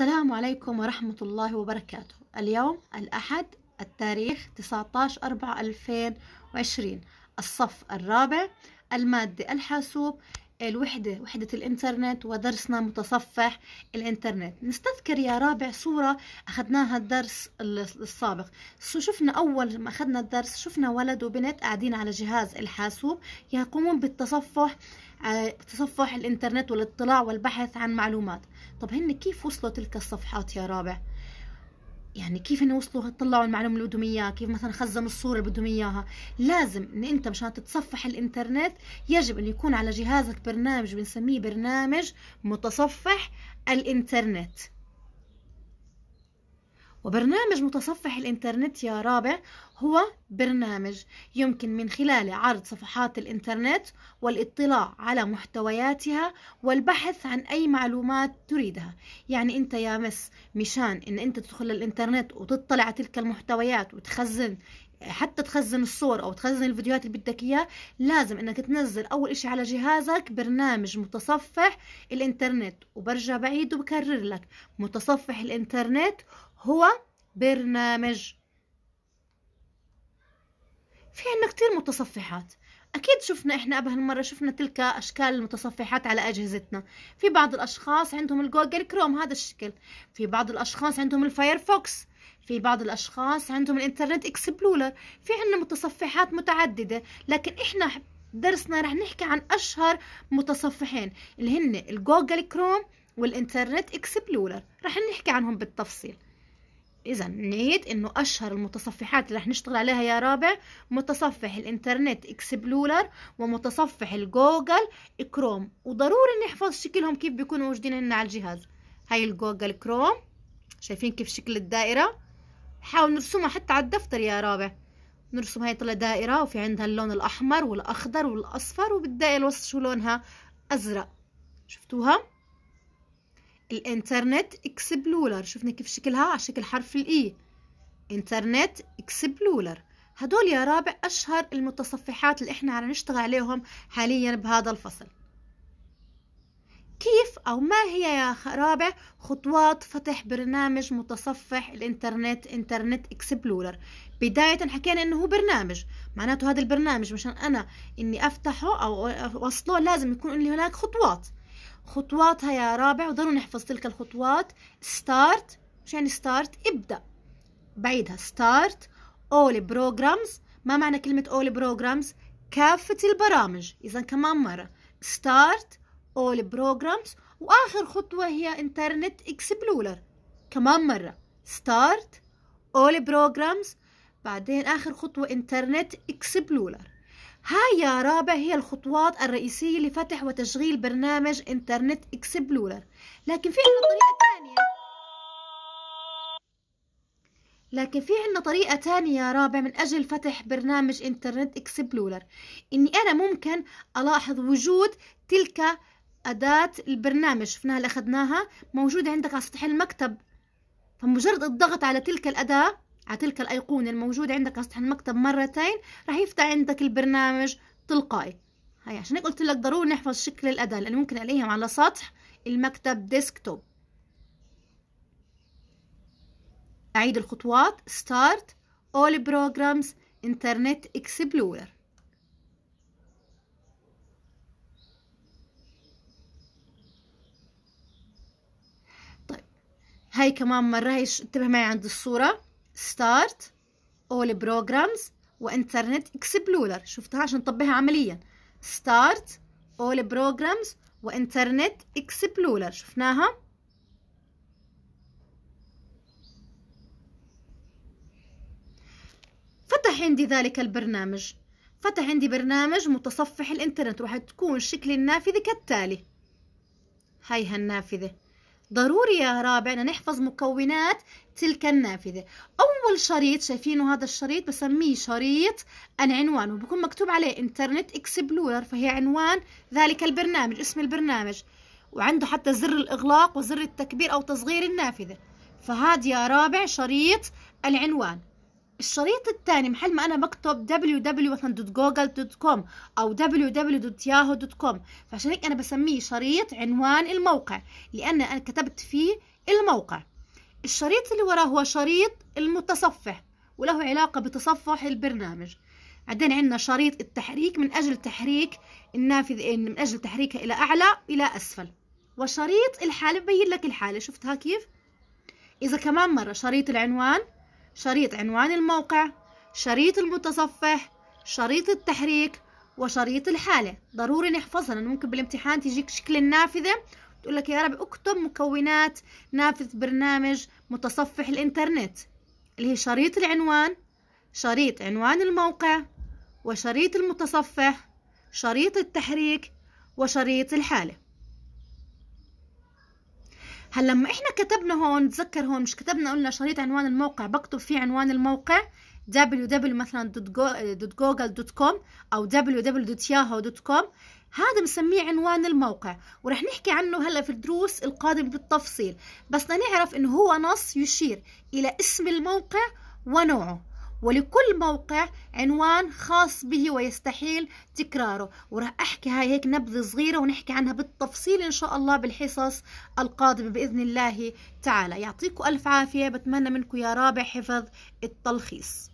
السلام عليكم ورحمة الله وبركاته اليوم الأحد التاريخ 19 4 2020 الصف الرابع المادة الحاسوب الوحدة وحدة الإنترنت ودرسنا متصفح الإنترنت نستذكر يا رابع صورة أخذناها الدرس السابق شفنا أول ما أخذنا الدرس شفنا ولد وبنت قاعدين على جهاز الحاسوب يقومون بالتصفح آه، تصفح الإنترنت والاطلاع والبحث عن معلومات طب هن كيف وصلوا تلك الصفحات يا رابع؟ يعني كيف انه وصلوا طلعوا المعلومه اللي بدهم اياها كيف مثلا خزنوا الصوره اللي بدهم اياها لازم ان انت مشان تتصفح الانترنت يجب ان يكون على جهازك برنامج بنسميه برنامج متصفح الانترنت وبرنامج متصفح الإنترنت يا رابع هو برنامج يمكن من خلاله عرض صفحات الإنترنت والاطلاع على محتوياتها والبحث عن أي معلومات تريدها يعني أنت يا مس مشان أن أنت تدخل الإنترنت وتطلع على تلك المحتويات وتخزن حتى تخزن الصور او تخزن الفيديوهات اللي بدك اياه لازم انك تنزل اول اشي على جهازك برنامج متصفح الانترنت وبرجع بعيد وبكرر لك متصفح الانترنت هو برنامج في عنا كتير متصفحات أكيد شفنا إحنا المرة شفنا تلك أشكال المتصفحات على أجهزتنا في بعض الأشخاص عندهم الجوجل كروم هذا الشكل في بعض الأشخاص عندهم الفايرفوكس في بعض الأشخاص عندهم الإنترنت إكسبلولر في عنا متصفحات متعددة لكن إحنا درسنا رح نحكي عن أشهر متصفحين اللي هن الجوجل كروم والإنترنت إكسبلولر رح نحكي عنهم بالتفصيل اذا نهيت انه اشهر المتصفحات اللي رح نشتغل عليها يا رابع متصفح الانترنت اكسبلولر ومتصفح الجوجل كروم وضروري نحفظ شكلهم كيف بيكونوا موجودين هنا على الجهاز هاي الجوجل كروم شايفين كيف شكل الدائره حاول نرسمها حتى على الدفتر يا رابع نرسم هاي طلع دائره وفي عندها اللون الاحمر والاخضر والاصفر وبالدائره الوسط شو لونها ازرق شفتوها الانترنت اكسبلولر شفنا كيف شكلها على شكل حرف الاي e. انترنت اكسبلولر هدول يا رابع اشهر المتصفحات اللي احنا عم نشتغل عليهم حاليا بهذا الفصل كيف او ما هي يا رابع خطوات فتح برنامج متصفح الانترنت انترنت اكسبلولر بداية حكينا انه هو برنامج معناته هذا البرنامج مشان انا اني افتحه او اوصله لازم يكون لي هناك خطوات خطواتها يا رابع وضروري نحفظ تلك الخطوات ستارت شو يعني ستارت ابدأ بعيدها ستارت اول بروجرامز ما معنى كلمة اول بروجرامز كافة البرامج إذا كمان مرة ستارت اول بروجرامز وآخر خطوة هي انترنت اكسبلورر كمان مرة ستارت اول بروجرامز بعدين آخر خطوة انترنت اكسبلورر هاي يا رابع هي الخطوات الرئيسية لفتح وتشغيل برنامج انترنت اكسبلورر لكن في عنا طريقة تانية لكن في عنا طريقة تانية يا رابع من أجل فتح برنامج انترنت اكسبلورر إني أنا ممكن ألاحظ وجود تلك أداة البرنامج شفناها اللي أخذناها موجودة عندك على سطح المكتب فمجرد الضغط على تلك الأداة على تلك الأيقونة الموجودة عندك على سطح المكتب مرتين راح يفتح عندك البرنامج تلقائي هاي عشان هيك قلت لك ضروري نحفظ شكل الأداة لأنه ممكن ألاقيهم على سطح المكتب ديسكتوب أعيد الخطوات Start All Programs Internet Explorer طيب هاي كمان مرة هاي انتبه معي عند الصورة ستارت اول بروجرامز وانترنت اكسبلورر شفتها عشان نطبقها عمليا ستارت اول بروجرامز وانترنت اكسبلورر شفناها فتح عندي ذلك البرنامج فتح عندي برنامج متصفح الانترنت وراح تكون شكل النافذة كالتالي هاي هالنافذة ضروري يا رابع ان نحفظ مكونات تلك النافذة أول شريط شايفينه هذا الشريط بسميه شريط العنوان وبكون مكتوب عليه انترنت اكسبلورر فهي عنوان ذلك البرنامج اسم البرنامج وعنده حتى زر الإغلاق وزر التكبير أو تصغير النافذة فهذا يا رابع شريط العنوان الشريط الثاني محل ما انا بكتب www.google.com او www.yahoo.com فعشان هيك انا بسميه شريط عنوان الموقع لان انا كتبت فيه الموقع الشريط اللي وراه هو شريط المتصفح وله علاقة بتصفح البرنامج بعدين عندنا شريط التحريك من أجل تحريك النافذة من أجل تحريكها إلى أعلى إلى أسفل وشريط الحالة ببين لك الحالة شفتها كيف إذا كمان مرة شريط العنوان شريط عنوان الموقع شريط المتصفح شريط التحريك وشريط الحالة ضروري نحفظها لأنه ممكن بالامتحان تجيك شكل النافذة تقول لك يا رب اكتب مكونات نافذة برنامج متصفح الإنترنت اللي هي شريط العنوان شريط عنوان الموقع وشريط المتصفح شريط التحريك وشريط الحالة هلا لما احنا كتبنا هون تذكر هون مش كتبنا قلنا شريط عنوان الموقع بكتب فيه عنوان الموقع www مثلا .google.com او www.yahoo.com هذا بنسميه عنوان الموقع ورح نحكي عنه هلا في الدروس القادمة بالتفصيل بس نعرف انه هو نص يشير الى اسم الموقع ونوعه ولكل موقع عنوان خاص به ويستحيل تكراره وراح أحكي هاي هيك نبذة صغيرة ونحكي عنها بالتفصيل إن شاء الله بالحصص القادمة بإذن الله تعالى يعطيكم ألف عافية بتمنى منكم يا رابع حفظ التلخيص